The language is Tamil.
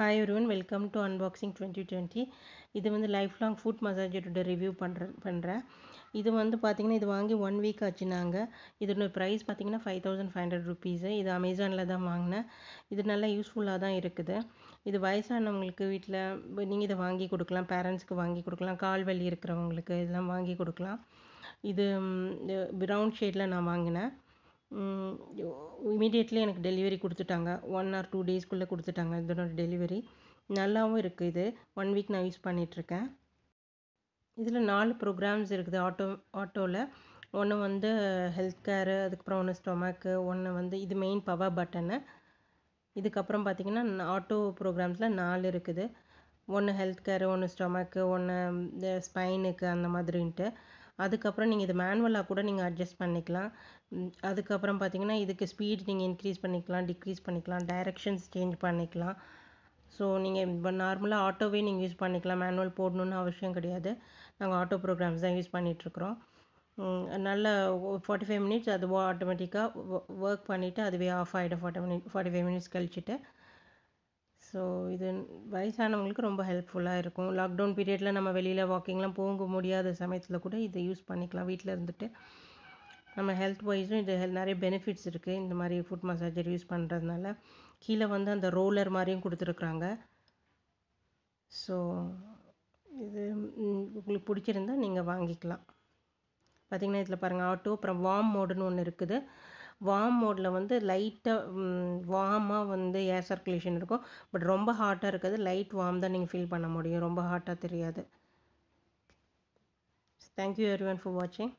ஹாய் ஒருவன் welcome to unboxing twenty twenty இது வந்து லைஃப் லாங் ஃபுட் மசாஜரோட ரிவ்யூ பண்ணுற பண்ணுறேன் இது வந்து பார்த்திங்கன்னா இது வாங்கி ஒன் வீக் ஆச்சு நாங்கள் இதோட ப்ரைஸ் பார்த்திங்கன்னா five thousand five hundred rupees இது அமேசானில் தான் வாங்கினேன் இது நல்லா யூஸ்ஃபுல்லாக தான் இருக்குது இது வயசானவங்களுக்கு வீட்டில் நீங்கள் இதை வாங்கி கொடுக்கலாம் பேரண்ட்ஸ்க்கு வாங்கி கொடுக்கலாம் கால் வலி இருக்கிறவங்களுக்கு இதெல்லாம் வாங்கி கொடுக்கலாம் இது ப்ரௌன் ஷேடில் நான் வாங்கினேன் இமீடியட்லி எனக்கு டெலிவரி கொடுத்துட்டாங்க ஒன் ஆர் டூ டேஸ்க்குள்ளே கொடுத்துட்டாங்க இதனோட டெலிவரி நல்லாவும் இருக்குது இது ஒன் வீக் நான் யூஸ் பண்ணிகிட்ருக்கேன் இதில் நாலு ப்ரோக்ராம்ஸ் இருக்குது ஆட்டோ ஆட்டோவில் ஒன்று வந்து ஹெல்த் கேரு அதுக்கப்புறம் ஒன்று ஸ்டொமக்கு ஒன்று வந்து இது மெயின் பவர் பட்டனு இதுக்கப்புறம் பார்த்திங்கன்னா ஆட்டோ ப்ரோக்ராம்ஸில் நாலு இருக்குது ஒன்று ஹெல்த் கேரு ஒன்று ஸ்டொமக்கு ஒன்று இந்த ஸ்பைனுக்கு அந்த மாதிரின்ட்டு அதுக்கப்புறம் நீங்கள் இது மேனுவலாக கூட நீங்கள் அட்ஜஸ்ட் பண்ணிக்கலாம் அதுக்கப்புறம் பார்த்தீங்கன்னா இதுக்கு ஸ்பீட் நீங்கள் இன்க்ரீஸ் பண்ணிக்கலாம் டிக்ரீஸ் பண்ணிக்கலாம் டைரக்ஷன்ஸ் சேஞ்ச் பண்ணிக்கலாம் ஸோ நீங்கள் இப்போ நார்மலாக ஆட்டோவே நீங்கள் யூஸ் பண்ணிக்கலாம் மேனுவல் போடணுன்னு அவசியம் கிடையாது நாங்கள் ஆட்டோ ப்ரோக்ராம்ஸ் தான் யூஸ் பண்ணிகிட்ருக்குறோம் நல்ல ஃபார்ட்டி ஃபைவ் மினிட்ஸ் அது ஆட்டோமேட்டிக்காக ஒர்க் பண்ணிவிட்டு அதுவே ஆஃப் ஆகிடும் forty minute forty five minutes கழிச்சிட்டு ஸோ இது வயசானவங்களுக்கு ரொம்ப ஹெல்ப்ஃபுல்லாக இருக்கும் லாக்டவுன் பீரியடில் நம்ம வெளியில் வாக்கிங்லாம் போக முடியாத சமயத்தில் கூட இதை யூஸ் பண்ணிக்கலாம் வீட்டில் இருந்துட்டு நம்ம ஹெல்த் வைஸும் இது நிறைய பெனிஃபிட்ஸ் இருக்குது இந்த மாதிரி ஃபுட் மசாஜர் யூஸ் பண்ணுறதுனால கீழே வந்து அந்த ரோலர் மாதிரியும் கொடுத்துருக்குறாங்க ஸோ இது உங்களுக்கு பிடிச்சிருந்தா நீங்கள் வாங்கிக்கலாம் பார்த்திங்கன்னா இதில் பாருங்கள் ஆட்டோ அப்புறம் வார்ம் மோடுன்னு ஒன்று இருக்குது வார்ம் மோடில் வந்து லைட்டாக வார்மாக வந்து ஏர் சர்க்குலேஷன் இருக்கும் பட் ரொம்ப ஹாட்டாக இருக்காது லைட் வார்ம் தான் நீங்கள் ஃபீல் பண்ண முடியும் ரொம்ப ஹாட்டாக தெரியாது தேங்க்யூ எவ்ரி ஒன் ஃபார் வாட்சிங்